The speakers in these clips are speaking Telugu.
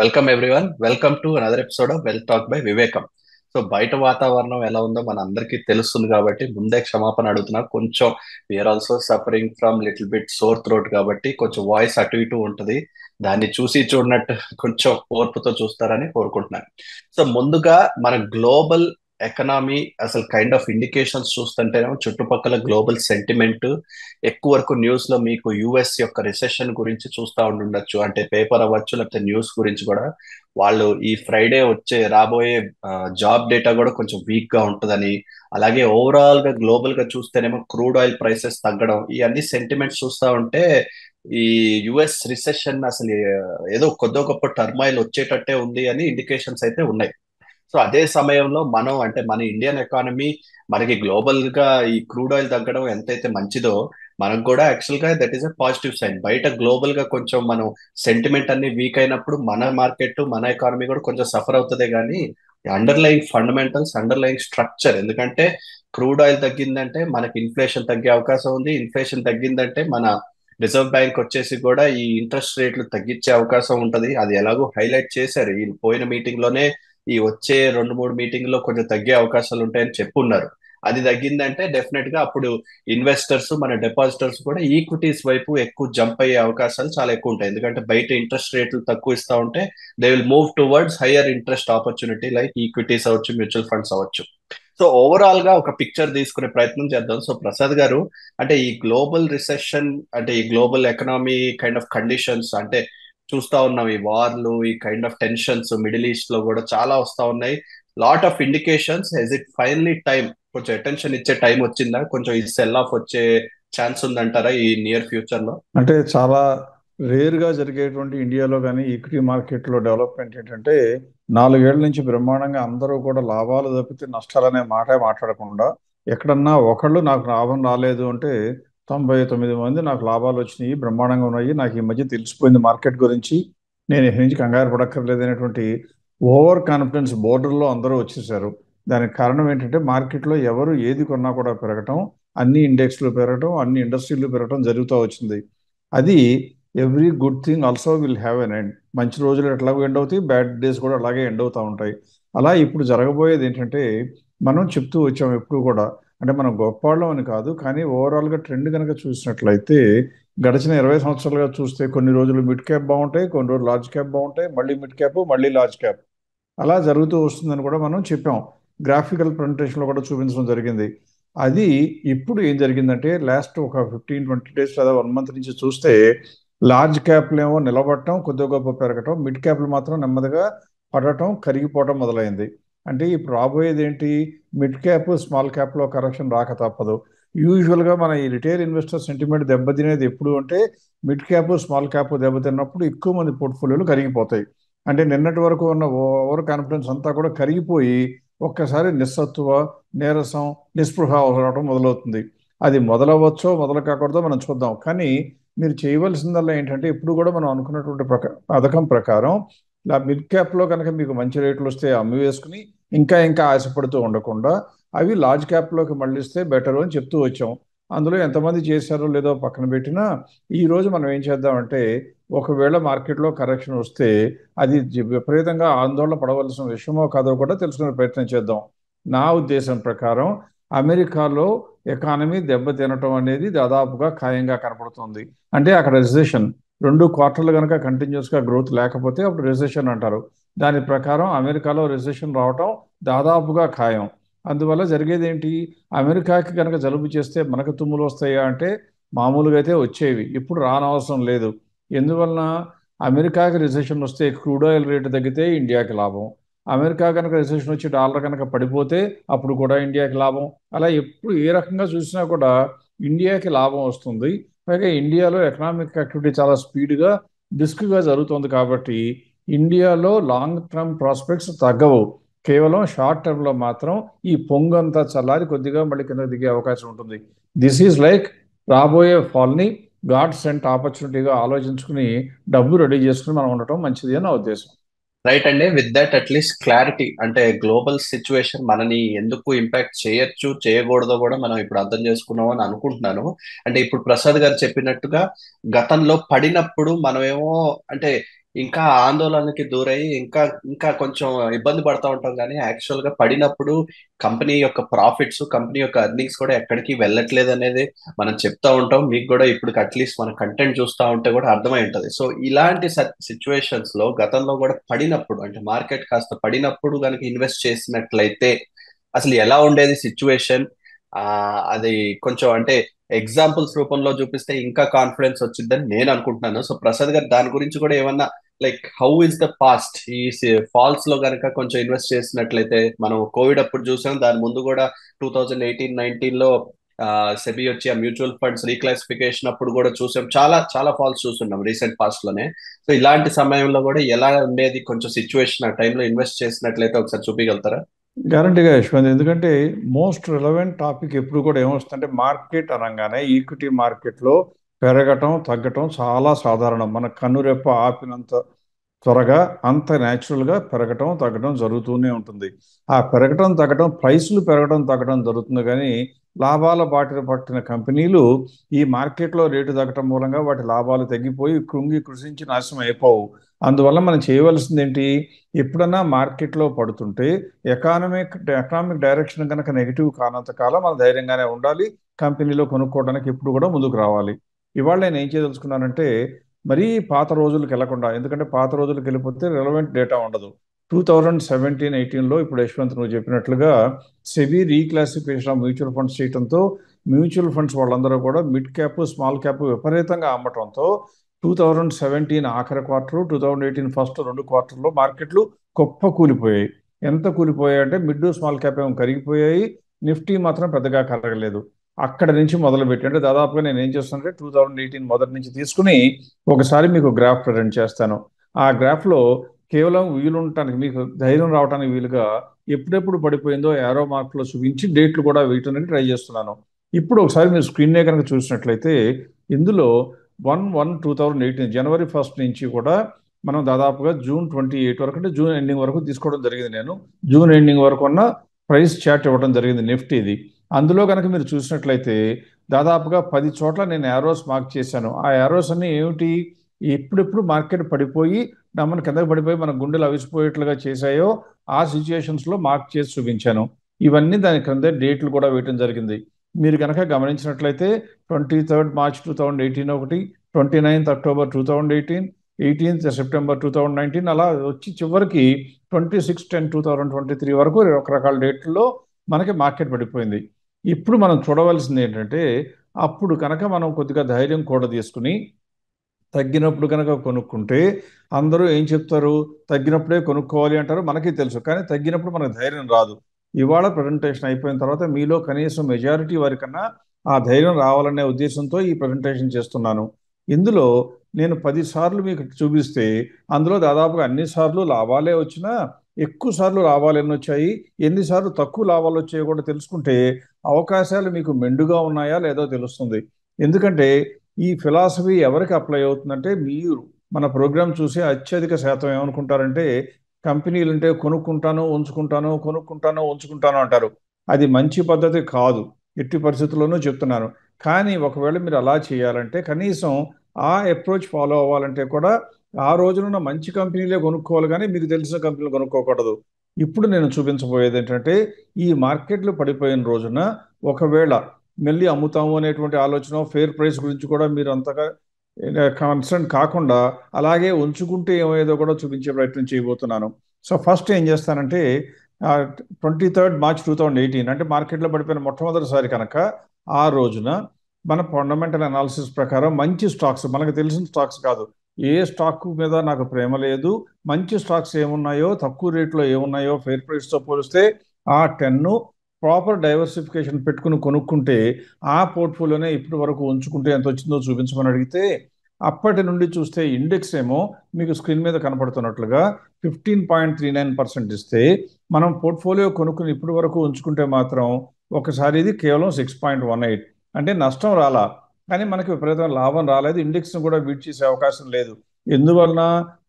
welcome everyone welcome to another episode of well talk by Vivekam so బయట వాతావరణం ఎలా ఉందో మన అందరికీ తెలుస్తుంది కాబట్టి ముందే క్షమాపణ అడుగుతున్నా కొంచెం we're also suffering from little bit sore throat కాబట్టి కొంచెం వాయిస్ అటు ఇటు ఉంటుంది దాన్ని చూసి చూడనట్టు కొంచెం ఓర్పుతో చూస్తారని కోరుకుంటున్నాను సో ముందుగా మన గ్లోబల్ ఎకనామీ అసలు కైండ్ ఆఫ్ ఇండికేషన్స్ చూస్తుంటేనేమో చుట్టుపక్కల గ్లోబల్ సెంటిమెంట్ ఎక్కువ వరకు న్యూస్ లో మీకు యుఎస్ యొక్క రిసెషన్ గురించి చూస్తూ ఉండుండొచ్చు అంటే పేపర్ అవ్వచ్చు లేకపోతే న్యూస్ గురించి కూడా వాళ్ళు ఈ ఫ్రైడే వచ్చే రాబోయే జాబ్ డేటా కూడా కొంచెం వీక్ గా ఉంటుందని అలాగే ఓవరాల్ గా గ్లోబల్ గా చూస్తేనేమో క్రూడ్ ఆయిల్ ప్రైసెస్ తగ్గడం ఇవన్నీ సెంటిమెంట్స్ చూస్తూ ఉంటే ఈ యుఎస్ రిసెషన్ అసలు ఏదో కొద్ది గొప్ప టర్మాయిల్ వచ్చేటట్టే ఉంది అని ఇండికేషన్స్ అయితే ఉన్నాయి సో అదే సమయంలో మనం అంటే మన ఇండియన్ ఎకానమీ మనకి గ్లోబల్ గా ఈ క్రూడ్ ఆయిల్ తగ్గడం ఎంతైతే మంచిదో మనకు కూడా యాక్చువల్ గా that is a positive sign బయట గ్లోబల్ గా కొంచెం మనం సెంటిమెంట్ అన్ని వీక్ అయినప్పుడు మన మార్కెట్ మన ఎకానమీ కూడా కొంచెం సఫర్ అవుతుంది కానీ అండర్లైన్ ఫండమెంటల్స్ అండర్లైన్ స్ట్రక్చర్ ఎందుకంటే క్రూడ్ ఆయిల్ తగ్గిందంటే మనకి ఇన్ఫ్లేషన్ తగ్గే అవకాశం ఉంది ఇన్ఫ్లేషన్ తగ్గిందంటే మన రిజర్వ్ బ్యాంక్ వచ్చేసి కూడా ఈ ఇంట్రెస్ట్ రేట్లు తగ్గించే అవకాశం ఉంటది అది ఎలాగో హైలైట్ చేశారు ఈ పోయిన మీటింగ్ లోనే ఈ వచ్చే రెండు మూడు మీటింగ్ లో కొంచెం తగ్గే అవకాశాలు ఉంటాయని చెప్పున్నారు అది తగ్గిందంటే డెఫినెట్ గా అప్పుడు ఇన్వెస్టర్స్ మన డిపాజిటర్స్ కూడా ఈక్విటీస్ వైపు ఎక్కువ జంప్ అయ్యే అవకాశాలు చాలా ఎక్కువ ఉంటాయి ఎందుకంటే బయట ఇంట్రెస్ట్ రేట్లు తక్కువ ఇస్తా ఉంటే they will move towards higher interest opportunity like equities అవచ్చు మ్యూచువల్ ఫండ్స్ అవచ్చు సో ఓవరాల్ గా ఒక పిక్చర్ తీసుకునే ప్రయత్నం చేద్దాం సో ప్రసాద్ గారు అంటే ఈ గ్లోబల్ రిసెషన్ అంటే ఈ global economy kind of conditions అంటే చూస్తా ఉన్నాం ఈ వార్లు ఈ kind of tensions middle east లో కూడా చాలా వస్తా ఉన్నాయి lot of indications has it finally time కొంచెం అటెన్షన్ ఇచ్చే టైం వచ్చిందా కొంచెం ఈ సెల్ ఆఫ్ వచ్చే ఛాన్స్ ఉందంటారా ఈ నియర్ ఫ్యూచర్ లో అంటే చాలా రేర్ గా జరిగేటువంటి ఇండియాలో కానీ ఈక్విటీ మార్కెట్ లో డెవలప్మెంట్ ఏంటంటే నాలుగేళ్ల నుంచి బ్రహ్మాండంగా అందరూ కూడా లాభాలు తప్పితే అనే మాట మాట్లాడకుండా ఎక్కడన్నా ఒకళ్ళు నాకు లాభం రాలేదు అంటే తొంభై తొమ్మిది మంది నాకు లాభాలు వచ్చినాయి బ్రహ్మాండంగా ఉన్నాయి నాకు ఈ మధ్య తెలిసిపోయింది మార్కెట్ గురించి నేను ఇక్కడి నుంచి కంగారు పడక్కర్లేదు అనేటువంటి ఓవర్ కాన్ఫిడెన్స్ బోర్డర్లో అందరూ వచ్చేసారు దానికి కారణం ఏంటంటే మార్కెట్లో ఎవరు ఏది కొన్నా కూడా పెరగటం అన్ని ఇండెక్స్లు పెరగటం అన్ని ఇండస్ట్రీలు పెరగటం జరుగుతూ వచ్చింది అది every good thing also will have an end మంచి రోజులు ఎట్లాగో ఎండ్ అవుతాయి బ్యాడ్ డేస్ కూడా అలాగే ఎండ్ అవుతూ ఉంటాయి అలా ఇప్పుడు జరగబోయేది ఏంటంటే మనం చెప్తూ వచ్చాం ఎప్పుడు కూడా అంటే మనం గొప్పవాళ్ళం అని కాదు కానీ ఓవరాల్గా ట్రెండ్ కనుక చూసినట్లయితే గడిచిన ఇరవై సంవత్సరాలుగా చూస్తే కొన్ని రోజులు మిడ్ క్యాప్ బాగుంటాయి కొన్ని రోజులు లార్జ్ క్యాప్ బాగుంటాయి మళ్ళీ మిడ్ క్యాప్ మళ్ళీ లార్జ్ క్యాప్ అలా జరుగుతూ వస్తుందని కూడా మనం చెప్పాం గ్రాఫికల్ ప్రజెంటేషన్లో కూడా చూపించడం జరిగింది అది ఇప్పుడు ఏం జరిగిందంటే లాస్ట్ ఒక ఫిఫ్టీన్ ట్వంటీ డేస్ లేదా వన్ మంత్ నుంచి చూస్తే లార్జ్ క్యాప్లేమో నిలబడటం కొద్దిగా గొప్ప పెరగటం మిడ్ క్యాప్లు మాత్రం నెమ్మదిగా పడటం కరిగిపోవటం మొదలైంది అంటే ఇప్పుడు రాబోయేది ఏంటి మిడ్ క్యాప్ స్మాల్ క్యాప్లో కరెక్షన్ రాక తప్పదు యూజువల్గా మన ఈ రిటైల్ ఇన్వెస్టర్ సెంటిమెంట్ దెబ్బతినేది ఎప్పుడు అంటే మిడ్ క్యాప్ స్మాల్ క్యాప్ దెబ్బతిన్నప్పుడు ఎక్కువ మంది పోర్ట్ఫోలియోలు కరిగిపోతాయి అంటే నిన్నటి వరకు ఉన్న ఓవర్ కాన్ఫిడెన్స్ అంతా కూడా కరిగిపోయి ఒక్కసారి నిస్సత్వ నీరసం నిస్పృహ అవసరం మొదలవుతుంది అది మొదలవచ్చో మొదలు కాకూడదో మనం చూద్దాం కానీ మీరు చేయవలసిందల్లా ఏంటంటే ఇప్పుడు కూడా మనం అనుకున్నటువంటి ప్రక పథకం ప్రకారం ఇలా మిడ్ క్యాప్లో కనుక మీకు మంచి రేట్లు వస్తే అమ్మి వేసుకుని ఇంకా ఇంకా ఆశపడుతూ ఉండకుండా అవి లార్జ్ క్యాప్లోకి మళ్ళిస్తే బెటర్ అని చెప్తూ వచ్చాం అందులో ఎంతమంది చేశారో లేదో పక్కన పెట్టినా ఈరోజు మనం ఏం చేద్దామంటే ఒకవేళ మార్కెట్లో కరెక్షన్ వస్తే అది విపరీతంగా ఆందోళన పడవలసిన విషయమో కాదో కూడా తెలుసుకునే ప్రయత్నం చేద్దాం నా ఉద్దేశం ప్రకారం అమెరికాలో ఎకానమీ దెబ్బ తినటం అనేది దాదాపుగా ఖాయంగా కనపడుతుంది అంటే అక్కడ రిజర్వేషన్ రెండు క్వార్టర్లు కనుక కంటిన్యూస్గా గ్రోత్ లేకపోతే అప్పుడు రిసెషన్ అంటారు దాని ప్రకారం అమెరికాలో రిసెషన్ రావటం దాదాపుగా ఖాయం అందువల్ల జరిగేది ఏంటి అమెరికాకి కనుక జలుబు చేస్తే మనకు తుమ్ములు వస్తాయా అంటే మామూలుగా అయితే వచ్చేవి ఇప్పుడు రానవసరం లేదు ఎందువలన అమెరికాకి రిసెషన్ వస్తే క్రూడ్ ఆయిల్ రేటు తగ్గితే ఇండియాకి లాభం అమెరికా కనుక రిసెషన్ వచ్చి డాలర్ కనుక పడిపోతే అప్పుడు కూడా ఇండియాకి లాభం అలా ఎప్పుడు ఏ రకంగా చూసినా కూడా ఇండియాకి లాభం వస్తుంది అలాగే ఇండియాలో ఎకనామిక్ యాక్టివిటీ చాలా స్పీడ్గా డిస్క్గా జరుగుతోంది కాబట్టి ఇండియాలో లాంగ్ టర్మ్ ప్రాస్పెక్ట్స్ తగ్గవు కేవలం షార్ట్ టర్మ్లో మాత్రం ఈ పొంగంతా చల్లారి కొద్దిగా మళ్ళీ కింద దిగే అవకాశం ఉంటుంది దిస్ ఈజ్ లైక్ రాబోయే ఫాల్ని గాడ్ సెంట్ ఆపర్చునిటీగా ఆలోచించుకుని డబ్బు రెడీ చేసుకుని మనం ఉండటం మంచిది అని నా ఉద్దేశం రైట్ అండి విత్ దట్ అట్లీస్ట్ క్లారిటీ అంటే గ్లోబల్ సిచ్యువేషన్ మనని ఎందుకు ఇంపాక్ట్ చేయొచ్చు చేయకూడదో కూడా మనం ఇప్పుడు అర్థం చేసుకున్నాం అని అనుకుంటున్నాను అంటే ఇప్పుడు ప్రసాద్ గారు చెప్పినట్టుగా గతంలో పడినప్పుడు మనమేమో అంటే ఇంకా ఆందోళనకి దూరై ఇంకా ఇంకా కొంచెం ఇబ్బంది పడతా ఉంటాం కానీ యాక్చువల్ గా పడినప్పుడు కంపెనీ యొక్క ప్రాఫిట్స్ కంపెనీ యొక్క అర్నింగ్స్ కూడా ఎక్కడికి వెళ్ళట్లేదు అనేది మనం చెప్తా ఉంటాం మీకు కూడా ఇప్పుడు అట్లీస్ట్ మన కంటెంట్ చూస్తూ ఉంటే కూడా అర్థమై ఉంటుంది సో ఇలాంటి సిచ్యువేషన్స్ లో గతంలో కూడా పడినప్పుడు అంటే మార్కెట్ కాస్త పడినప్పుడు కనుక ఇన్వెస్ట్ చేసినట్లయితే అసలు ఎలా ఉండేది సిచ్యువేషన్ అది కొంచెం అంటే ఎగ్జాంపుల్స్ రూపంలో చూపిస్తే ఇంకా కాన్ఫిడెన్స్ వచ్చిందని నేను అనుకుంటున్నాను సో ప్రసాద్ గారు దాని గురించి కూడా ఏమన్నా like how is the past ఈ ఫాల్స్ లో కనుక కొంచెం ఇన్వెస్ట్ చేసినట్లయితే మనం కోవిడ్ అప్పుడు చూసాం దాని ముందు కూడా టూ థౌజండ్ ఎయిటీన్ నైన్టీన్ లో సెబీ వచ్చి ఆ మ్యూచువల్ ఫండ్స్ రీక్లాసిఫికేషన్ అప్పుడు కూడా చూసాం చాలా చాలా ఫాల్స్ చూస్తున్నాం రీసెంట్ పాస్ట్ లోనే సో ఇలాంటి సమయంలో కూడా ఎలా ఉండేది కొంచెం సిచ్యువేషన్ ఆ టైంలో ఇన్వెస్ట్ చేసినట్లయితే ఒకసారి చూపించగలుగుతారా గ్యారంటీగా యశ్వంత్ ఎందుకంటే మోస్ట్ రిలవెంట్ టాపిక్ ఎప్పుడు కూడా ఏమొస్తుందంటే మార్కెట్ అనగానే ఈక్విటీ మార్కెట్లో పెరగటం తగ్గటం చాలా సాధారణం మన కన్నురెప్ప ఆపినంత త్వరగా అంత న్యాచురల్గా పెరగటం తగ్గటం జరుగుతూనే ఉంటుంది ఆ పెరగటం తగ్గటం ప్రైసులు పెరగటం తగ్గటం జరుగుతుంది కానీ లాభాల బాటిన పట్టిన కంపెనీలు ఈ మార్కెట్లో రేటు తగ్గటం మూలంగా వాటి లాభాలు తగ్గిపోయి కృంగి కృషించి నాశనం అయిపోవు అందువల్ల మనం చేయవలసింది ఏంటి ఎప్పుడన్నా మార్కెట్లో పడుతుంటే ఎకానమిక్ ఎకనామిక్ డైరెక్షన్ కనుక నెగిటివ్ కానంత కాలం మనం ధైర్యంగానే ఉండాలి కంపెనీలో కొనుక్కోవడానికి ఎప్పుడు కూడా ముందుకు రావాలి ఇవాళ నేను ఏం చేయదలుచుకున్నానంటే మరీ పాత రోజులకు వెళ్లకుండా ఎందుకంటే పాత రోజులకు వెళ్ళిపోతే రిలవెంట్ డేటా ఉండదు టూ థౌజండ్ సెవెంటీన్ ఎయిటీన్లో ఇప్పుడు యశ్వంత్ నువ్వు చెప్పినట్లుగా SEBI reclassification of mutual funds చేయడంతో మ్యూచువల్ ఫండ్స్ వాళ్ళందరూ కూడా మిడ్ క్యాప్ స్మాల్ క్యాప్ విపరీతంగా అమ్మటంతో టూ థౌజండ్ సెవెంటీన్ ఆఖరి quarter two thousand eighteen first రెండు క్వార్టర్లో మార్కెట్లు గొప్ప కూలిపోయాయి ఎంత కూలిపోయాయి అంటే మిడ్ స్మాల్ క్యాప్ ఏమో కరిగిపోయాయి నిఫ్టీ మాత్రం పెద్దగా కరగలేదు అక్కడ నుంచి మొదలు అంటే దాదాపుగా నేను ఏం చేస్తానంటే టూ థౌజండ్ ఎయిటీన్ మొదటి నుంచి తీసుకుని ఒకసారి మీకు గ్రాఫ్ ప్రజెంట్ చేస్తాను ఆ గ్రాఫ్లో కేవలం వీలు ఉండటానికి మీకు ధైర్యం రావడానికి వీలుగా ఎప్పుడెప్పుడు పడిపోయిందో యారో మార్క్లో చూపించి డేట్లు కూడా వేయటానికి ట్రై చేస్తున్నాను ఇప్పుడు ఒకసారి మీరు స్క్రీన్నే కనుక చూసినట్లయితే ఇందులో one one two thousand eighteen జనవరి ఫస్ట్ నుంచి కూడా మనం దాదాపుగా జూన్ ట్వంటీ ఎయిట్ వరకు అంటే జూన్ ఎండింగ్ వరకు తీసుకోవడం జరిగింది నేను జూన్ ఎండింగ్ వరకు ఉన్న ప్రైస్ చార్ట్ ఇవ్వడం జరిగింది నిఫ్టీది అందులో కనుక మీరు చూసినట్లయితే దాదాపుగా పది చోట్ల నేను యారోస్ మార్క్ చేశాను ఆ యారోస్ అన్ని ఏమిటి ఎప్పుడెప్పుడు మార్కెట్ పడిపోయి మన కిందకి పడిపోయి మన గుండెలు అవిసిపోయేట్లుగా చేశాయో ఆ సిచ్యుయేషన్స్లో మార్క్ చేసి చూపించాను ఇవన్నీ దాని క్రింద డేట్లు కూడా వేయటం జరిగింది మీరు కనుక గమనించినట్లయితే twenty third March two thousand eighteen ఒకటి twenty ninth October two thousand eighteen eighteenth September two thousand nineteen అలా వచ్చి చివరికి twenty six ten two thousand twenty three వరకు రకరకాల డేట్లలో మనకి మార్కెట్ పడిపోయింది ఇప్పుడు మనం చూడవలసింది ఏంటంటే అప్పుడు కనుక మనం కొద్దిగా ధైర్యం కూడా తీసుకుని తగ్గినప్పుడు కనుక కొనుక్కుంటే అందరూ ఏం చెప్తారు తగ్గినప్పుడే కొనుక్కోవాలి అంటారు మనకి తెలుసు కానీ తగ్గినప్పుడు మనకు ధైర్యం రాదు ఇవాళ ప్రజెంటేషన్ అయిపోయిన తర్వాత మీలో కనీసం మెజారిటీ వారికన్నా ఆ ధైర్యం రావాలనే ఉద్దేశంతో ఈ ప్రజెంటేషన్ చేస్తున్నాను ఇందులో నేను పదిసార్లు మీకు చూపిస్తే అందులో దాదాపుగా అన్నిసార్లు లాభాలే వచ్చినా ఎక్కువ సార్లు లాభాలు ఎన్ని వచ్చాయి ఎన్నిసార్లు తక్కువ లాభాలు వచ్చాయో కూడా తెలుసుకుంటే అవకాశాలు మీకు మెండుగా ఉన్నాయా లేదో తెలుస్తుంది ఎందుకంటే ఈ ఫిలాసఫీ ఎవరికి అప్లై అవుతుందంటే మీరు మన ప్రోగ్రామ్ చూసి అత్యధిక శాతం ఏమనుకుంటారంటే కంపెనీలు అంటే కొనుక్కుంటాను ఉంచుకుంటాను కొనుక్కుంటాను ఉంచుకుంటాను అంటారు అది మంచి పద్ధతి కాదు ఎట్టి పరిస్థితుల్లోనూ చెప్తున్నాను కానీ ఒకవేళ మీరు అలా చేయాలంటే కనీసం ఆ అప్రోచ్ ఫాలో అవ్వాలంటే కూడా ఆ రోజున మంచి కంపెనీలే కొనుక్కోవాలి కానీ మీకు తెలిసిన కంపెనీలు కొనుక్కోకూడదు ఇప్పుడు నేను చూపించబోయేది ఏంటంటే ఈ మార్కెట్లు పడిపోయిన రోజున ఒకవేళ మళ్ళీ అమ్ముతాము అనేటువంటి ఆలోచన ఫేర్ ప్రైస్ గురించి కూడా మీరు అంతగా కన్సర్న్ కాకుండా అలాగే ఉంచుకుంటే ఏమయ్యేదో కూడా చూపించే ప్రయత్నం చేయబోతున్నాను సో ఫస్ట్ ఏం చేస్తానంటే twenty third March two thousand eighteen అంటే మార్కెట్లో పడిపోయిన మొట్టమొదటిసారి కనుక ఆ రోజున మన ఫండమెంటల్ అనాలిసిస్ ప్రకారం మంచి స్టాక్స్ మనకు తెలిసిన స్టాక్స్ కాదు ఏ స్టాక్ మీద నాకు ప్రేమ లేదు మంచి స్టాక్స్ ఏమున్నాయో తక్కువ రేట్లో ఏమున్నాయో ఫెయిర్ ప్రైస్తో పోలిస్తే ఆ టెన్ను ప్రాపర్ డైవర్సిఫికేషన్ పెట్టుకుని కొనుక్కుంటే ఆ పోర్ట్ఫోలియోనే ఇప్పటి వరకు ఉంచుకుంటే ఎంత వచ్చిందో చూపించమని అడిగితే అప్పటి నుండి చూస్తే ఇండెక్స్ ఏమో మీకు స్క్రీన్ మీద కనపడుతున్నట్లుగా fifteen point three nine percent ఇస్తే మనం పోర్ట్ఫోలియో కొనుక్కుని ఇప్పటి వరకు ఉంచుకుంటే మాత్రం ఒకసారి ఇది కేవలం సిక్స్ పాయింట్ వన్ ఎయిట్ అంటే నష్టం రాలా కానీ మనకి విపరీతమైన లాభం రాలేదు ఇండెక్స్ను కూడా బీట్ చేసే అవకాశం లేదు ఎందువలన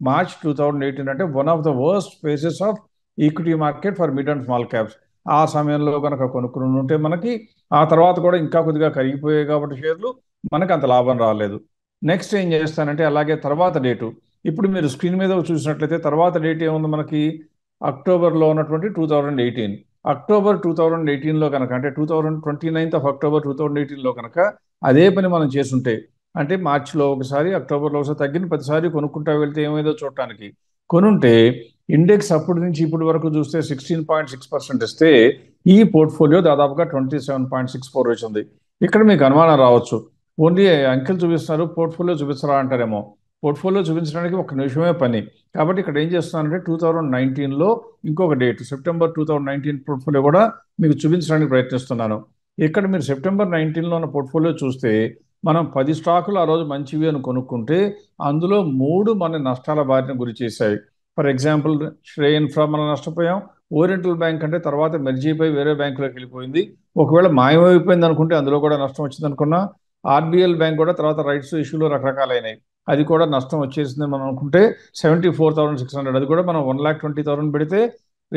మార్చ్ టూ థౌజండ్ ఎయిటీన్ అంటే one of the worst phases of equity market for mid and small caps ఆ సమయంలో కనుక కొనుక్కుని ఉంటే మనకి ఆ తర్వాత కూడా ఇంకా కొద్దిగా కరిగిపోయాయి కాబట్టి షేర్లు మనకు అంత లాభం రాలేదు నెక్స్ట్ ఏం చేస్తానంటే అలాగే తర్వాత డేటు ఇప్పుడు మీరు స్క్రీన్ మీద చూసినట్లయితే తర్వాత డేట్ ఏముంది మనకి అక్టోబర్లో ఉన్నటువంటి two thousand eighteen October two thousand ఎయిటీన్లో కనుక అంటే two thousand twenty ninth of October two thousand ఎయిటీన్లో కనుక అదే పని మనం చేస్తుంటే అంటే మార్చిలో ఒకసారి అక్టోబర్లో ఒకసారి తగ్గిన ప్రతిసారి కొనుక్కుంటా వెళ్తే ఏమైందో చూడటానికి కొనుంటే ఇండెక్స్ అప్పటి నుంచి ఇప్పటి వరకు చూస్తే సిక్స్టీన్ పాయింట్ సిక్స్ పర్సెంట్ ఇస్తే ఈ పోర్ట్ఫోలియో దాదాపుగా twenty seven point six four వచ్చింది ఇక్కడ మీకు అనుమానం రావచ్చు ఓన్లీ అంకెలు చూపిస్తున్నారు పోర్ట్ఫోలియో చూపిస్తారా అంటారేమో పోర్ట్ఫోలియో చూపించడానికి ఒక నిమిషమే పని కాబట్టి ఇక్కడ ఏం చేస్తున్నానంటే టూ థౌజండ్ నైన్టీన్లో ఇంకొక date September two thousand nineteen portfolio కూడా మీకు చూపించడానికి ప్రయత్నిస్తున్నాను ఇక్కడ మీరు సెప్టెంబర్ నైన్టీన్లో ఉన్న పోర్ట్ఫోలియో చూస్తే మనం పది స్టాకులు ఆ రోజు మంచివి అని కొనుక్కుంటే అందులో మూడు మన నష్టాల బారిన గురి చేశాయి ఫర్ ఎగ్జాంపుల్ శ్రే ఇన్ఫ్రా మనం నష్టపోయాం ఓరియంటల్ బ్యాంక్ అంటే తర్వాత మెర్జీపై వేరే బ్యాంకులోకి వెళ్ళిపోయింది ఒకవేళ మాయమైపోయింది అనుకుంటే అందులో కూడా నష్టం వచ్చింది అనుకున్నా ఆర్బీఎల్ బ్యాంక్ కూడా తర్వాత రైట్స్ ఇష్యూలో రకరకాలైనవి అది కూడా నష్టం వచ్చేసింది మనం అనుకుంటే seventy four thousand six hundred అది కూడా మనం వన్ ల్యాక్ ట్వంటీ థౌసండ్ పెడితే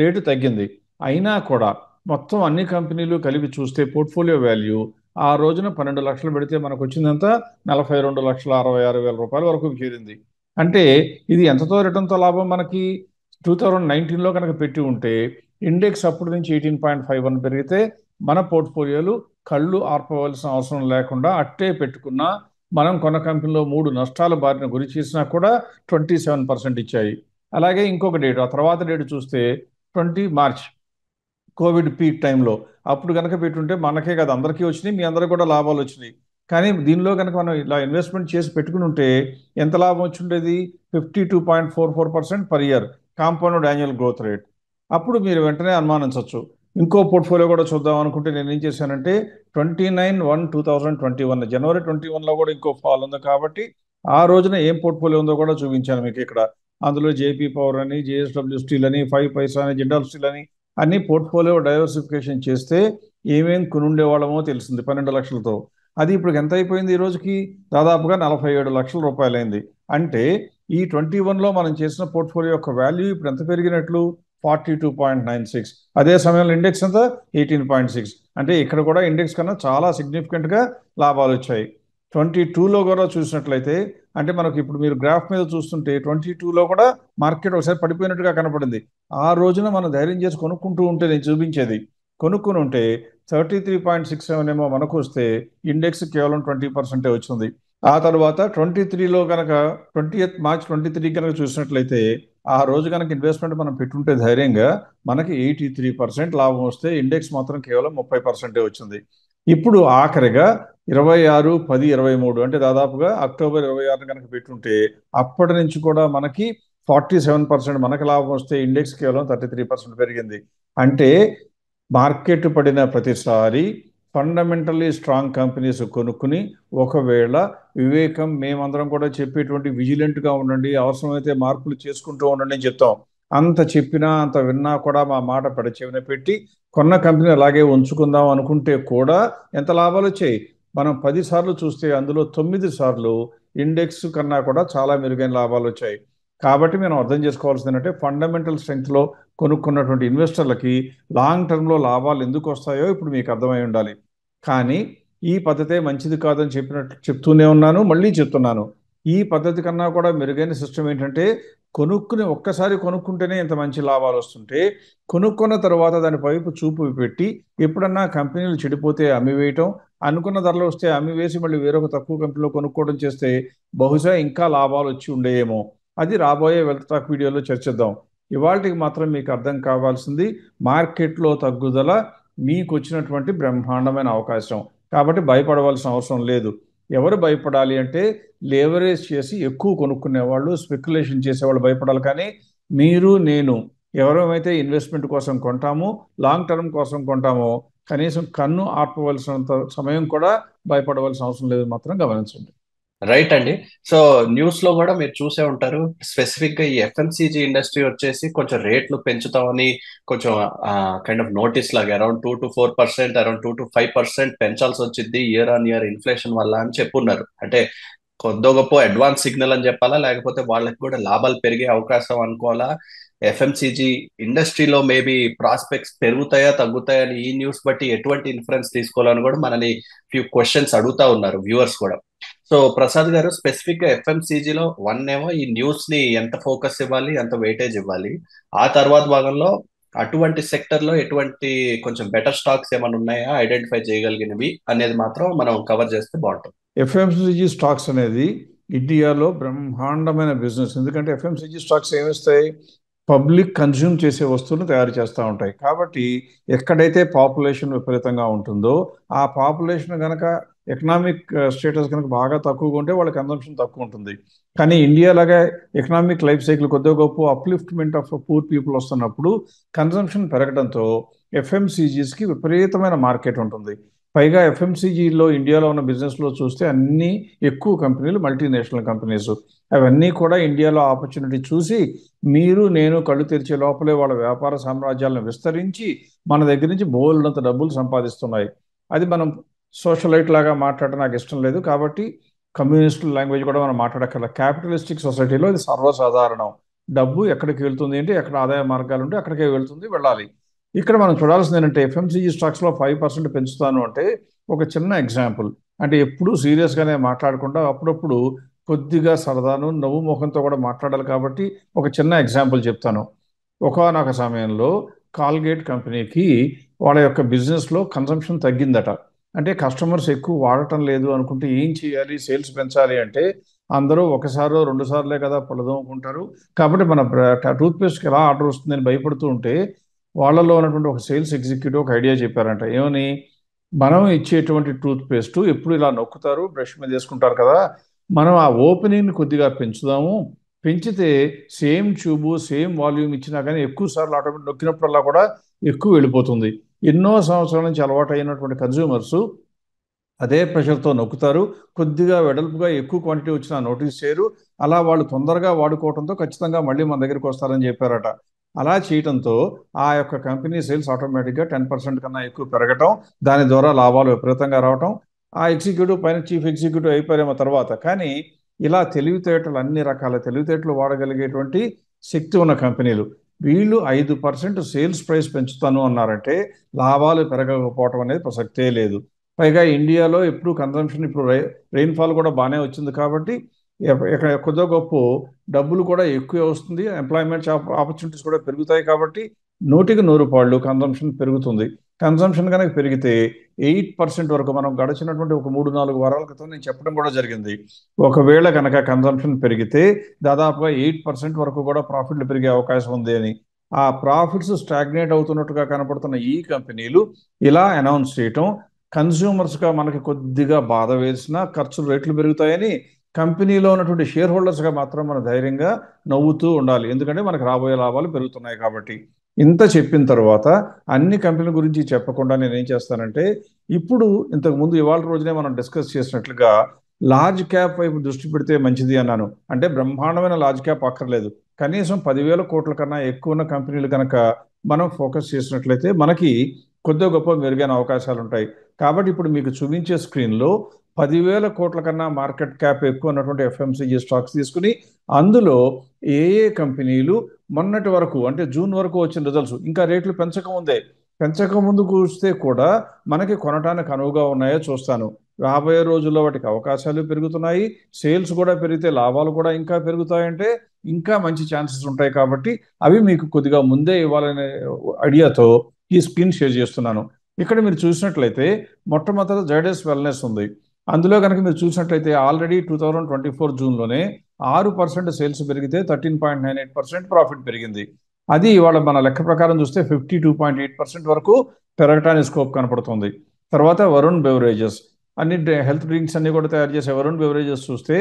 రేటు తగ్గింది అయినా కూడా మొత్తం అన్ని కంపెనీలు కలిపి చూస్తే పోర్ట్ఫోలియో వాల్యూ ఆ రోజున పన్నెండు లక్షలు పెడితే మనకు వచ్చిందంతా నలభై రెండు లక్షల అరవై ఆరు వేల రూపాయల వరకు చేరింది అంటే ఇది ఎంతతో రిటర్న్తో లాభం మనకి టూ థౌజండ్ నైన్టీన్లో కనుక పెట్టి ఉంటే ఇండెక్స్ అప్పటి నుంచి ఎయిటీన్ పాయింట్ ఫైవ్ వన్ పెరిగితే మన పోర్ట్ఫోలియోలు కళ్ళు ఆర్పవలసిన అవసరం లేకుండా అట్టే పెట్టుకున్న మనం కొన్న కంపెనీలో మూడు నష్టాల బారిన గురి చేసినా కూడా ట్వంటీ సెవెన్ పర్సెంట్ ఇచ్చాయి అలాగే ఇంకొక డేట్ ఆ తర్వాత డేట్ చూస్తే ట్వంటీ మార్చ్ కోవిడ్ పీక్ టైంలో అప్పుడు కనుక పెట్టుంటే మనకే కాదు అందరికీ వచ్చినాయి మీ అందరికీ కూడా లాభాలు వచ్చినాయి కానీ దీనిలో కనుక మనం ఇలా ఇన్వెస్ట్మెంట్ చేసి పెట్టుకుని ఉంటే ఎంత లాభం వచ్చి ఉండేది fifty two point four four percent per year compound annual growth rate అప్పుడు మీరు వెంటనే అనుమానించవచ్చు ఇంకో పోర్ట్ఫోలియో కూడా చూద్దాం అనుకుంటే నేను ఏం చేశానంటే twenty nine one two thousand twenty one జనవరి ట్వంటీ వన్లో కూడా ఇంకో ఫాల్ ఉంది కాబట్టి ఆ రోజున ఏం పోర్ట్ఫోలియో ఉందో కూడా చూపించాను మీకు ఇక్కడ అందులో జేపీ పవర్ అని జేఎస్డబ్ల్యూ స్టీల్ అని ఫైవ్ పైసా అని జిండాల్ స్టీల్ అని అన్ని పోర్ట్ఫోలియో డైవర్సిఫికేషన్ చేస్తే ఏమేం కొనుండే వాళ్ళమో తెలిసింది పన్నెండు లక్షలతో అది ఇప్పుడు ఎంత అయిపోయింది ఈ రోజుకి దాదాపుగా నలభై ఏడు లక్షల రూపాయలైంది అంటే ఈ ట్వంటీ వన్లో మనం చేసిన పోర్ట్ఫోలియో యొక్క వాల్యూ ఇప్పుడు ఎంత పెరిగినట్లు forty two point nine six అదే సమయంలో ఇండెక్స్ అంతా ఎయిటీన్ పాయింట్ సిక్స్ అంటే ఇక్కడ కూడా ఇండెక్స్ కన్నా చాలా సిగ్నిఫికెంట్గా లాభాలు వచ్చాయి ట్వంటీ టూలో కూడా చూసినట్లయితే అంటే మనకు ఇప్పుడు మీరు గ్రాఫ్ మీద చూస్తుంటే ట్వంటీ టూలో కూడా మార్కెట్ ఒకసారి పడిపోయినట్టుగా కనపడింది ఆ రోజున మనం ధైర్యం చేసి కొనుక్కుంటూ ఉంటే నేను చూపించేది కొనుక్కుని ఉంటే thirty three point six seven ఏమో మనకు వస్తే ఇండెక్స్ కేవలం ట్వంటీ పర్సెంటే వచ్చింది ఆ తర్వాత ట్వంటీ త్రీలో కనుక ట్వంటీ మార్చ్ ట్వంటీ త్రీ కనుక చూసినట్లయితే ఆ రోజు కనుక ఇన్వెస్ట్మెంట్ మనం పెట్టుంటే ధైర్యంగా మనకి ఎయిటీ త్రీ పర్సెంట్ లాభం వస్తే ఇండెక్స్ మాత్రం కేవలం ముప్పై పర్సెంటే వచ్చింది ఇప్పుడు ఆఖరిగా ఇరవై ఆరు పది ఇరవై మూడు అంటే దాదాపుగా అక్టోబర్ ఇరవై ఆరు కనుక పెట్టుంటే అప్పటి నుంచి కూడా మనకి ఫార్టీ సెవెన్ పర్సెంట్ మనకి లాభం వస్తే ఇండెక్స్ కేవలం థర్టీ త్రీ పర్సెంట్ పెరిగింది అంటే మార్కెట్ పడిన ప్రతిసారి ఫండమెంటల్లీ స్ట్రాంగ్ కంపెనీస్ కొనుక్కుని ఒకవేళ వివేకం మేమందరం కూడా చెప్పేటువంటి విజిలెంట్గా ఉండండి అవసరమైతే మార్పులు చేసుకుంటూ ఉండండి అని చెప్తాం అంత చెప్పినా అంత విన్నా కూడా మా మాట పెడచెవిన పెట్టి కొన్న కంపెనీ అలాగే ఉంచుకుందాం అనుకుంటే కూడా ఎంత లాభాలు వచ్చాయి మనం పది సార్లు చూస్తే అందులో తొమ్మిది సార్లు ఇండెక్స్ కన్నా కూడా చాలా మెరుగైన లాభాలు వచ్చాయి కాబట్టి మనం అర్థం చేసుకోవాల్సింది ఏంటంటే ఫండమెంటల్ స్ట్రెంగ్త్లో కొనుక్కున్నటువంటి ఇన్వెస్టర్లకి లాంగ్ టర్మ్లో లాభాలు ఎందుకు వస్తాయో ఇప్పుడు మీకు అర్థమై ఉండాలి కానీ ఈ పద్ధతే మంచిది కాదని చెప్పినట్లు చెప్తూనే ఉన్నాను మళ్ళీ చెప్తున్నాను ఈ పద్ధతి కన్నా కూడా మెరుగైన సిస్టమ్ ఏంటంటే కొనుక్కుని ఒక్కసారి కొనుక్కుంటేనే ఇంత మంచి లాభాలు వస్తుంటే కొనుక్కున్న తర్వాత దాని పైపు చూపు పెట్టి ఎప్పుడన్నా కంపెనీలు చెడిపోతే అమ్మివేయటం అనుకున్న ధరలు వస్తే అమ్మి వేసి మళ్ళీ వేరొక తక్కువ కంపెనీలో కొనుక్కోవడం చేస్తే బహుశా ఇంకా లాభాలు వచ్చి ఉండేయేమో అది రాబోయే వెల్త్ టాక్ వీడియోలో చర్చిద్దాం ఇవాళకి మాత్రం మీకు అర్థం కావాల్సింది మార్కెట్లో తగ్గుదల మీకు వచ్చినటువంటి బ్రహ్మాండమైన అవకాశం కాబట్టి భయపడవలసిన అవసరం లేదు ఎవరు భయపడాలి అంటే లేవరేజ్ చేసి ఎక్కువ కొనుక్కునేవాళ్ళు స్పెక్యులేషన్ చేసేవాళ్ళు భయపడాలి కానీ మీరు నేను ఎవరమైతే ఇన్వెస్ట్మెంట్ కోసం కొంటామో లాంగ్ టర్మ్ కోసం కొంటామో కనీసం కన్ను ఆర్పవలసినంత సమయం కూడా భయపడవలసిన అవసరం లేదు మాత్రం గమనించండి రైట్ అండి సో న్యూస్ లో కూడా మీరు చూసే ఉంటారు స్పెసిఫిక్ గా ఈ ఎఫ్ఎంసీజీ ఇండస్ట్రీ వచ్చేసి కొంచెం రేట్లు పెంచుతామని కొంచెం కైండ్ ఆఫ్ నోటీస్ లాగా around two to four percent around two to five percent పెంచాల్సి వచ్చింది ఇయర్ ఆన్ ఇయర్ ఇన్ఫ్లేషన్ వల్ల అని చెప్పున్నారు అంటే కొద్ది గొప్ప అడ్వాన్స్ సిగ్నల్ అని చెప్పాలా లేకపోతే వాళ్ళకి కూడా లాభాలు పెరిగే అవకాశం అనుకోవాలా ఎఫ్ఎంసీజీ ఇండస్ట్రీలో మేబీ ప్రాస్పెక్ట్స్ పెరుగుతాయా తగ్గుతాయా అని ఈ న్యూస్ బట్టి ఎటువంటి ఇన్ఫరెన్స్ తీసుకోవాలని కూడా మనని ఫ్యూ క్వశ్చన్స్ అడుగుతా ఉన్నారు వ్యూవర్స్ కూడా సో ప్రసాద్ గారు స్పెసిఫిక్ గా లో వన్ ఏమో ఈ న్యూస్ ని ఎంత ఫోకస్ ఇవ్వాలి ఎంత వెయిటేజ్ ఇవ్వాలి ఆ తర్వాత భాగంలో అటువంటి సెక్టర్ లో ఎటువంటి కొంచెం బెటర్ స్టాక్స్ ఏమైనా ఉన్నాయా ఐడెంటిఫై చేయగలిగినవి అనేది మాత్రం మనం కవర్ చేస్తే బాగుంటుంది ఎఫ్ఎంసీజీ స్టాక్స్ అనేది ఇండియాలో బ్రహ్మాండమైన బిజినెస్ ఎందుకంటే ఎఫ్ఎంసీజీ స్టాక్స్ ఏమిస్తాయి పబ్లిక్ కన్జ్యూమ్ చేసే వస్తువులు తయారు చేస్తూ ఉంటాయి కాబట్టి ఎక్కడైతే పాపులేషన్ విపరీతంగా ఉంటుందో ఆ పాపులేషన్ కనుక ఎకనామిక్ స్టేటస్ uh, కనుక బాగా తక్కువగా ఉంటే వాళ్ళ కన్సంప్షన్ తక్కువ ఉంటుంది కానీ ఇండియా లాగా ఎకనామిక్ లైఫ్ సైకిల్ కొద్దిగా గొప్ప అప్లిఫ్ట్మెంట్ ఆఫ్ పూర్ పీపుల్ వస్తున్నప్పుడు కన్సంప్షన్ పెరగడంతో ఎఫ్ఎంసీజీస్కి విపరీతమైన మార్కెట్ ఉంటుంది పైగా ఎఫ్ఎంసీజీలో ఇండియాలో ఉన్న బిజినెస్లో చూస్తే అన్ని ఎక్కువ కంపెనీలు మల్టీనేషనల్ కంపెనీస్ అవన్నీ కూడా ఇండియాలో ఆపర్చునిటీ చూసి మీరు నేను కళ్ళు తెరిచే లోపలే వాళ్ళ వ్యాపార సామ్రాజ్యాలను విస్తరించి మన దగ్గర నుంచి బోల్డంత డబ్బులు సంపాదిస్తున్నాయి అది మనం సోషలైట్ లాగా మాట్లాడడం నాకు ఇష్టం లేదు కాబట్టి కమ్యూనిస్ట్ లాంగ్వేజ్ కూడా మనం మాట్లాడక్కర్ల క్యాపిటలిస్టిక్ సొసైటీలో ఇది సర్వసాధారణం డబ్బు ఎక్కడికి వెళ్తుంది ఏంటి ఎక్కడ ఆదాయ మార్గాలు ఉంటే అక్కడికే వెళ్తుంది వెళ్ళాలి ఇక్కడ మనం చూడాల్సింది ఏంటంటే ఎఫ్ఎంసీజీ స్టాక్స్లో ఫైవ్ పర్సెంట్ పెంచుతాను అంటే ఒక చిన్న ఎగ్జాంపుల్ అంటే ఎప్పుడూ సీరియస్గానే మాట్లాడకుండా అప్పుడప్పుడు కొద్దిగా సరదాను నవ్వు ముఖంతో కూడా మాట్లాడాలి కాబట్టి ఒక చిన్న ఎగ్జాంపుల్ చెప్తాను ఒకనొక సమయంలో కాల్గేట్ కంపెనీకి వాళ్ళ యొక్క బిజినెస్లో కన్సంప్షన్ తగ్గిందట అంటే కస్టమర్స్ ఎక్కువ వాడటం లేదు అనుకుంటే ఏం చేయాలి సేల్స్ పెంచాలి అంటే అందరూ ఒకసారో రెండు సార్లే కదా పళ్ళదోముకుంటారు కాబట్టి మన టూత్పేస్ట్కి ఎలా ఆర్డర్ వస్తుందని భయపడుతూ ఉంటే వాళ్ళలో ఉన్నటువంటి ఒక సేల్స్ ఎగ్జిక్యూటివ్ ఒక ఐడియా చెప్పారంట ఏమని మనం ఇచ్చేటువంటి టూత్పేస్ట్ ఎప్పుడు ఇలా నొక్కుతారు బ్రష్ మీద వేసుకుంటారు కదా మనం ఆ ఓపెనింగ్ని కొద్దిగా పెంచుదాము పెంచితే సేమ్ ట్యూబు సేమ్ వాల్యూమ్ ఇచ్చినా కానీ ఎక్కువ సార్లు ఆటోమేటిక్ నొక్కినప్పుడల్లా కూడా ఎక్కువ వెళ్ళిపోతుంది ఎన్నో సంవత్సరాల నుంచి అలవాటు అయినటువంటి అదే ప్రెషర్తో నొక్కుతారు కొద్దిగా వెడల్పుగా ఎక్కువ క్వాంటిటీ వచ్చినా నోటీస్ చేయరు అలా వాళ్ళు తొందరగా వాడుకోవడంతో ఖచ్చితంగా మళ్ళీ మన దగ్గరికి వస్తారని చెప్పారట అలా చేయడంతో ఆ యొక్క కంపెనీ సేల్స్ ఆటోమేటిక్గా టెన్ పర్సెంట్ కన్నా ఎక్కువ పెరగటం దాని ద్వారా లాభాలు విపరీతంగా రావటం ఆ ఎగ్జిక్యూటివ్ పైన చీఫ్ ఎగ్జిక్యూటివ్ అయిపోయేమో తర్వాత కానీ ఇలా తెలివితేటలు అన్ని రకాల తెలివితేటలు వాడగలిగేటువంటి శక్తి ఉన్న కంపెనీలు వీళ్ళు ఐదు పర్సెంట్ సేల్స్ ప్రైస్ పెంచుతాను అన్నారంటే లాభాలు పెరగకపోవటం అనేది ప్రసక్తే లేదు పైగా ఇండియాలో ఎప్పుడు కన్సంప్షన్ ఇప్పుడు రెయిన్ఫాల్ కూడా బాగానే వచ్చింది కాబట్టి ఇక్కడ కొద్దో గొప్ప డబ్బులు కూడా ఎక్కువ వస్తుంది ఎంప్లాయ్మెంట్ ఆపర్చునిటీస్ కూడా పెరుగుతాయి కాబట్టి నూటికి నూరు పాళ్ళు కన్సంప్షన్ పెరుగుతుంది కన్సంప్షన్ కనుక పెరిగితే ఎయిట్ పర్సెంట్ వరకు మనం గడిచినటువంటి ఒక మూడు నాలుగు వారాల క్రితం నేను చెప్పడం కూడా జరిగింది ఒకవేళ కనుక కన్సంప్షన్ పెరిగితే దాదాపుగా ఎయిట్ పర్సెంట్ వరకు కూడా ప్రాఫిట్లు పెరిగే అవకాశం ఉంది అని ఆ ప్రాఫిట్స్ స్టాగ్నేట్ అవుతున్నట్టుగా కనపడుతున్న ఈ కంపెనీలు ఇలా అనౌన్స్ చేయటం కన్స్యూమర్స్గా మనకి కొద్దిగా బాధ వేసినా ఖర్చులు రేట్లు పెరుగుతాయని కంపెనీలో ఉన్నటువంటి షేర్ హోల్డర్స్గా మాత్రం మనం ధైర్యంగా నవ్వుతూ ఉండాలి ఎందుకంటే మనకు రాబోయే లాభాలు పెరుగుతున్నాయి కాబట్టి ఇంత చెప్పిన తర్వాత అన్ని కంపెనీల గురించి చెప్పకుండా నేను ఏం చేస్తానంటే ఇప్పుడు ఇంతకుముందు ఇవాళ రోజునే మనం డిస్కస్ చేసినట్లుగా లార్జ్ క్యాప్ వైపు దృష్టి పెడితే మంచిది అన్నాను అంటే బ్రహ్మాండమైన లార్జ్ క్యాప్ అక్కర్లేదు కనీసం పదివేల కోట్ల కన్నా ఎక్కువ ఉన్న కంపెనీలు కనుక మనం ఫోకస్ చేసినట్లయితే మనకి కొద్ది గొప్ప మెరుగైన అవకాశాలు ఉంటాయి కాబట్టి ఇప్పుడు మీకు చూపించే స్క్రీన్లో పదివేల కోట్ల కన్నా మార్కెట్ క్యాప్ ఎక్కువ ఉన్నటువంటి ఎఫ్ఎంసీజీ స్టాక్స్ తీసుకుని అందులో ఏ ఏ కంపెనీలు మొన్నటి వరకు అంటే జూన్ వరకు వచ్చిన రిజల్ట్స్ ఇంకా రేట్లు పెంచక ముందే పెంచక ముందు చూస్తే కూడా మనకి కొనటానికి అనువుగా ఉన్నాయో చూస్తాను రాబోయే రోజుల్లో వాటికి అవకాశాలు పెరుగుతున్నాయి సేల్స్ కూడా పెరిగితే లాభాలు కూడా ఇంకా పెరుగుతాయంటే ఇంకా మంచి ఛాన్సెస్ ఉంటాయి కాబట్టి అవి మీకు కొద్దిగా ముందే ఇవ్వాలనే ఐడియాతో ఈ స్క్రీన్ షేర్ చేస్తున్నాను ఇక్కడ మీరు చూసినట్లయితే మొట్టమొదట జైడెస్ వెల్నెస్ ఉంది అందులో కనుక మీరు చూసినట్లయితే already two thousand twenty four జూన్లోనే ఆరు పర్సెంట్ సేల్స్ పెరిగితే thirteen point nine eight percent profit పెరిగింది అది ఇవాళ మన లెక్క ప్రకారం చూస్తే fifty two point eight percent వరకు పెరగటానికి స్కోప్ కనపడుతుంది తర్వాత వరుణ్ బెవరేజెస్ అన్ని హెల్త్ డ్రింక్స్ అన్ని కూడా తయారు చేసే వరుణ్ బెవరేజెస్ చూస్తే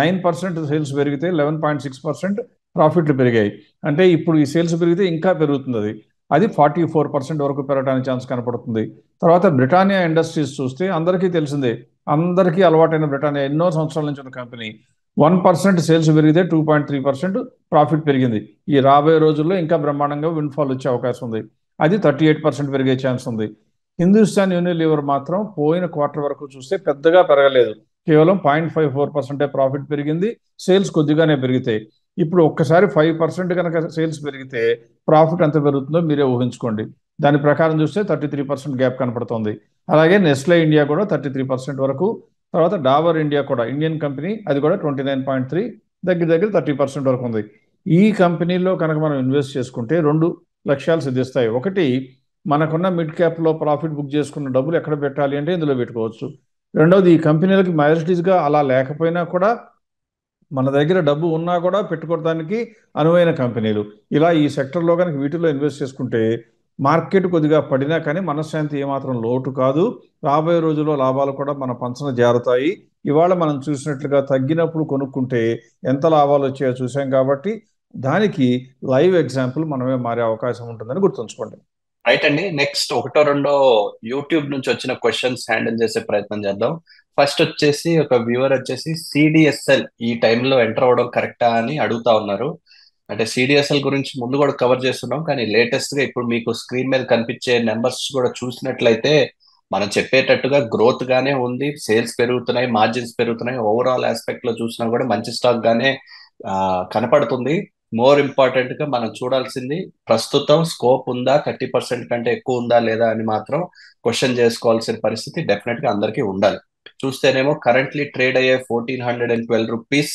నైన్ పర్సెంట్ సేల్స్ పెరిగితే లెవెన్ పాయింట్ సిక్స్ పర్సెంట్ ప్రాఫిట్లు పెరిగాయి అంటే ఇప్పుడు ఈ సేల్స్ పెరిగితే ఇంకా పెరుగుతుంది అది అది ఫార్టీ ఫోర్ పర్సెంట్ వరకు పెరగడానికి ఛాన్స్ కనపడుతుంది తర్వాత బ్రిటానియా ఇండస్ట్రీస్ చూస్తే అందరికీ తెలిసిందే అందరికీ అలవాటైన బ్రిటానియా ఎన్నో సంవత్సరాల నుంచి ఉన్న కంపెనీ వన్ పర్సెంట్ సేల్స్ పెరిగితే two point three percent profit పెరిగింది ఈ రాబోయే రోజుల్లో ఇంకా బ్రహ్మాండంగా విన్ఫాల్ వచ్చే అవకాశం ఉంది అది థర్టీ ఎయిట్ పర్సెంట్ పెరిగే ఛాన్స్ ఉంది హిందుస్థాన్ లీవర్ మాత్రం పోయిన క్వార్టర్ వరకు చూస్తే పెద్దగా పెరగలేదు కేవలం పాయింట్ ఫైవ్ ఫోర్ పర్సెంటే ప్రాఫిట్ పెరిగింది సేల్స్ కొద్దిగానే పెరిగితే ఇప్పుడు ఒక్కసారి ఫైవ్ పర్సెంట్ కనుక సేల్స్ పెరిగితే ప్రాఫిట్ ఎంత పెరుగుతుందో మీరే ఊహించుకోండి దాని ప్రకారం చూస్తే థర్టీ త్రీ పర్సెంట్ గ్యాప్ కనపడుతుంది అలాగే నెస్లే ఇండియా కూడా థర్టీ త్రీ పర్సెంట్ వరకు తర్వాత డాబర్ ఇండియా కూడా ఇండియన్ కంపెనీ అది కూడా ట్వంటీ నైన్ పాయింట్ త్రీ దగ్గర దగ్గర థర్టీ పర్సెంట్ వరకు ఉంది ఈ కంపెనీల్లో కనుక మనం ఇన్వెస్ట్ చేసుకుంటే రెండు లక్ష్యాలు సిద్ధిస్తాయి ఒకటి మనకున్న మిడ్ క్యాప్లో ప్రాఫిట్ బుక్ చేసుకున్న డబ్బులు ఎక్కడ పెట్టాలి అంటే ఇందులో పెట్టుకోవచ్చు రెండవది ఈ కంపెనీలకి మైనారిటీస్గా అలా లేకపోయినా కూడా మన దగ్గర డబ్బు ఉన్నా కూడా పెట్టుకోవడానికి అనువైన కంపెనీలు ఇలా ఈ సెక్టర్లో కనుక వీటిలో ఇన్వెస్ట్ చేసుకుంటే మార్కెట్ కొద్దిగా పడినా కానీ మనశ్శాంతి ఏమాత్రం లోటు కాదు రాబోయే రోజుల్లో లాభాలు కూడా మన పంచన జారుతాయి ఇవాళ మనం చూసినట్లుగా తగ్గినప్పుడు కొనుక్కుంటే ఎంత లాభాలు వచ్చాయో చూసాం కాబట్టి దానికి లైవ్ ఎగ్జాంపుల్ మనమే మారే అవకాశం ఉంటుందని గుర్తుంచుకోండి రైట్ అండి నెక్స్ట్ ఒకటో రెండో యూట్యూబ్ నుంచి వచ్చిన క్వశ్చన్స్ హ్యాండిల్ చేసే ప్రయత్నం చేద్దాం ఫస్ట్ వచ్చేసి ఒక వ్యూవర్ వచ్చేసి సిడిఎస్ఎల్ ఈ టైంలో ఎంటర్ అవ్వడం కరెక్టా అని అడుగుతా ఉన్నారు అంటే సిడిఎస్ఎల్ గురించి ముందు కూడా కవర్ చేస్తున్నాం కానీ లేటెస్ట్ గా ఇప్పుడు మీకు స్క్రీన్ మీద కనిపించే నెంబర్స్ కూడా చూసినట్లయితే మనం చెప్పేటట్టుగా గ్రోత్ గానే ఉంది సేల్స్ పెరుగుతున్నాయి మార్జిన్స్ పెరుగుతున్నాయి ఓవరాల్ ఆస్పెక్ట్ లో చూసినా కూడా మంచి స్టాక్ గానే కనపడుతుంది మోర్ ఇంపార్టెంట్ గా మనం చూడాల్సింది ప్రస్తుతం స్కోప్ ఉందా థర్టీ పర్సెంట్ కంటే ఎక్కువ ఉందా లేదా అని మాత్రం క్వశ్చన్ చేసుకోవాల్సిన పరిస్థితి డెఫినెట్ గా అందరికీ ఉండాలి చూస్తేనేమో కరెంట్లీ ట్రేడ్ అయ్యే fourteen hundred and twelve rupees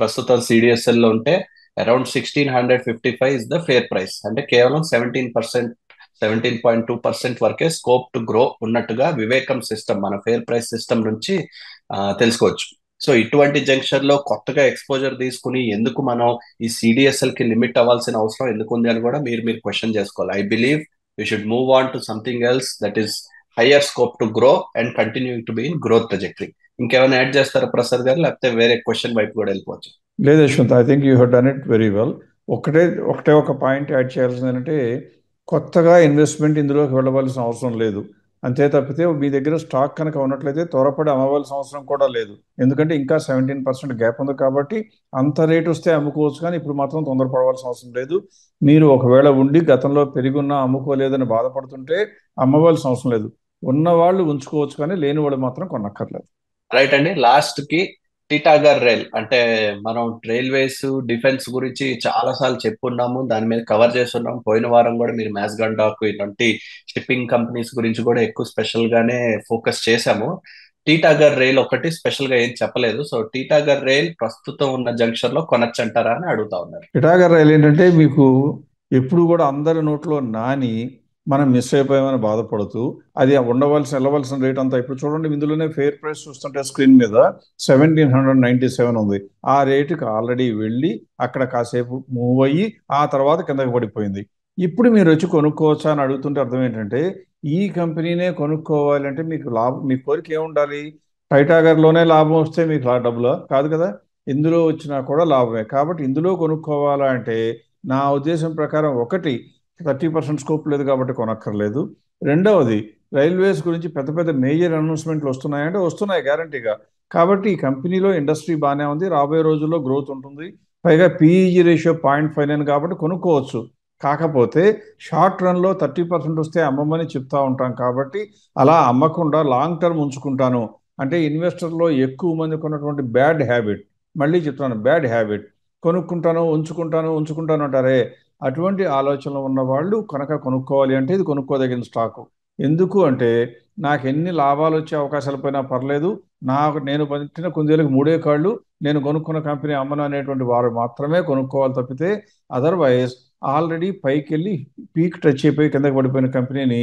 ప్రస్తుతం సిడిఎస్ఎల్ లో ఉంటే around sixteen hundred fifty five is the fair price అంటే కేవలం seventeen percent seventeen point two percent వరకే స్కోప్ టు గ్రో ఉన్నట్టుగా వివేకం సిస్టమ్ మన ఫేర్ ప్రైస్ సిస్టమ్ నుంచి తెలుసుకోవచ్చు సో ఇటువంటి జంక్షన్ లో కొత్తగా ఎక్స్పోజర్ తీసుకుని ఎందుకు మనం ఈ సిడిఎస్ఎల్ కి లిమిట్ అవ్వాల్సిన అవసరం ఎందుకు ఉంది అని కూడా మీరు మీరు క్వశ్చన్ చేసుకోవాలి I believe you should move on to something else that is higher scope to grow and continue to be in growth trajectory ఇంకేమైనా యాడ్ చేస్తారా ప్రసాద్ గారు లేకపోతే వేరే క్వశ్చన్ వైపు కూడా వెళ్ళిపోవచ్చు లేదు Yashwant I think you had done it very well ఒకటే ఒకటే ఒక పాయింట్ యాడ్ చేయాల్సింది అంటే కొత్తగా ఇన్వెస్ట్మెంట్ ఇందులోకి వెళ్ళవలసిన అవసరం లేదు అంతే తప్పితే మీ దగ్గర స్టాక్ కనుక ఉన్నట్లయితే త్వరపడి అమ్మవలసిన అవసరం కూడా లేదు ఎందుకంటే ఇంకా సెవెంటీన్ పర్సెంట్ గ్యాప్ ఉంది కాబట్టి అంత రేట్ వస్తే అమ్ముకోవచ్చు కానీ ఇప్పుడు మాత్రం తొందరపడవలసిన అవసరం లేదు మీరు ఒకవేళ ఉండి గతంలో ఉన్న అమ్ముకోలేదని బాధపడుతుంటే అమ్మవలసిన అవసరం లేదు ఉన్న వాళ్ళు ఉంచుకోవచ్చు కానీ లేని వాళ్ళు మాత్రం కొనక్కర్లేదు రైట్ అండి లాస్ట్కి టీటాగర్ రైల్ అంటే మనం రైల్వేస్ డిఫెన్స్ గురించి చాలా సార్లు చెప్పున్నాము దాని మీద కవర్ చేస్తున్నాం పోయిన వారం కూడా మీరు మ్యాస్గండాకు ఇటువంటి షిప్పింగ్ కంపెనీస్ గురించి కూడా ఎక్కువ స్పెషల్ గానే ఫోకస్ చేశాము టీటాగర్ రైల్ ఒకటి స్పెషల్ గా ఏం చెప్పలేదు సో టీటాగర్ రైల్ ప్రస్తుతం ఉన్న జంక్షన్ లో కొనచ్చంటారా అని అడుగుతా ఉన్నారు టీటాగర్ రైల్ ఏంటంటే మీకు ఎప్పుడు కూడా అందరి నోట్లో నాని మనం మిస్ అయిపోయామని బాధపడుతూ అది ఉండవలసిన వెళ్ళవలసిన రేట్ అంతా ఇప్పుడు చూడండి ఇందులోనే ఫేర్ ప్రైస్ చూస్తుంటే స్క్రీన్ మీద సెవెంటీన్ హండ్రెడ్ నైంటీ సెవెన్ ఉంది ఆ రేటుకి ఆల్రెడీ వెళ్ళి అక్కడ కాసేపు మూవ్ అయ్యి ఆ తర్వాత కిందకి పడిపోయింది ఇప్పుడు మీరు వచ్చి కొనుక్కోవచ్చా అని అడుగుతుంటే అర్థం ఏంటంటే ఈ కంపెనీనే కొనుక్కోవాలంటే మీకు లాభం మీ కోరిక ఏముండాలి టైటాగర్లోనే లాభం వస్తే మీకు డబ్బుల కాదు కదా ఇందులో వచ్చినా కూడా లాభమే కాబట్టి ఇందులో కొనుక్కోవాలా అంటే నా ఉద్దేశం ప్రకారం ఒకటి థర్టీ పర్సెంట్ స్కోప్ లేదు కాబట్టి కొనక్కర్లేదు రెండవది రైల్వేస్ గురించి పెద్ద పెద్ద మేజర్ అనౌన్స్మెంట్లు వస్తున్నాయంటే వస్తున్నాయి గ్యారంటీగా కాబట్టి ఈ కంపెనీలో ఇండస్ట్రీ బాగానే ఉంది రాబోయే రోజుల్లో గ్రోత్ ఉంటుంది పైగా PEG ratio point five nine కాబట్టి కొనుక్కోవచ్చు కాకపోతే షార్ట్ రన్లో థర్టీ పర్సెంట్ వస్తే అమ్మమని చెప్తా ఉంటాం కాబట్టి అలా అమ్మకుండా లాంగ్ టర్మ్ ఉంచుకుంటాను అంటే ఇన్వెస్టర్లో ఎక్కువ మంది కొన్నటువంటి బ్యాడ్ హ్యాబిట్ మళ్ళీ చెప్తున్నాను బ్యాడ్ హ్యాబిట్ కొనుక్కుంటాను ఉంచుకుంటాను ఉంచుకుంటాను అంటారే అటువంటి ఆలోచనలు ఉన్నవాళ్ళు కనుక కొనుక్కోవాలి అంటే ఇది కొనుక్కోదగిన స్టాకు ఎందుకు అంటే నాకు ఎన్ని లాభాలు వచ్చే అవకాశాలు పోయినా పర్లేదు నాకు నేను పట్టిన కుందేలకు మూడే కాళ్ళు నేను కొనుక్కున్న కంపెనీ అమ్మను అనేటువంటి వారు మాత్రమే కొనుక్కోవాలి తప్పితే అదర్వైజ్ ఆల్రెడీ పైకి వెళ్ళి పీక్ టచ్ అయిపోయి కిందకి పడిపోయిన కంపెనీని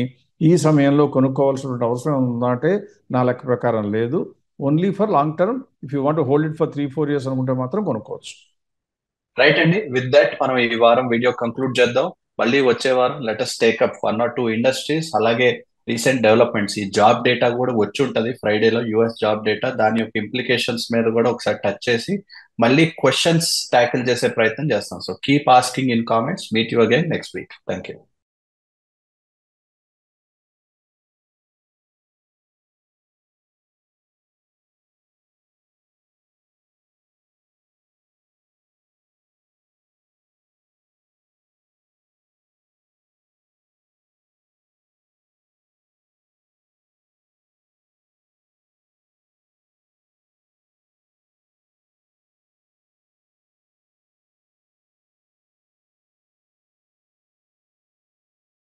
ఈ సమయంలో కొనుక్కోవాల్సినటువంటి అవసరం ఉందంటే నా లెక్క ప్రకారం లేదు only for long term if you want hold it for three four years అనుకుంటే మాత్రం కొనుక్కోవచ్చు రైట్ అండి విత్ దట్ మనం ఈ వారం వీడియో కంక్లూడ్ చేద్దాం మళ్ళీ వచ్చే వారం latest take up one or two industries అలాగే రీసెంట్ డెవలప్మెంట్స్ ఈ జాబ్ డేటా కూడా వచ్చి ఉంటుంది ఫ్రైడేలో యుఎస్ జాబ్ డేటా దాని యొక్క ఇంప్లికేషన్స్ మీద కూడా ఒకసారి టచ్ చేసి మళ్ళీ క్వశ్చన్స్ ట్యాకిల్ చేసే ప్రయత్నం చేస్తాం so keep asking in comments meet you again next week thank you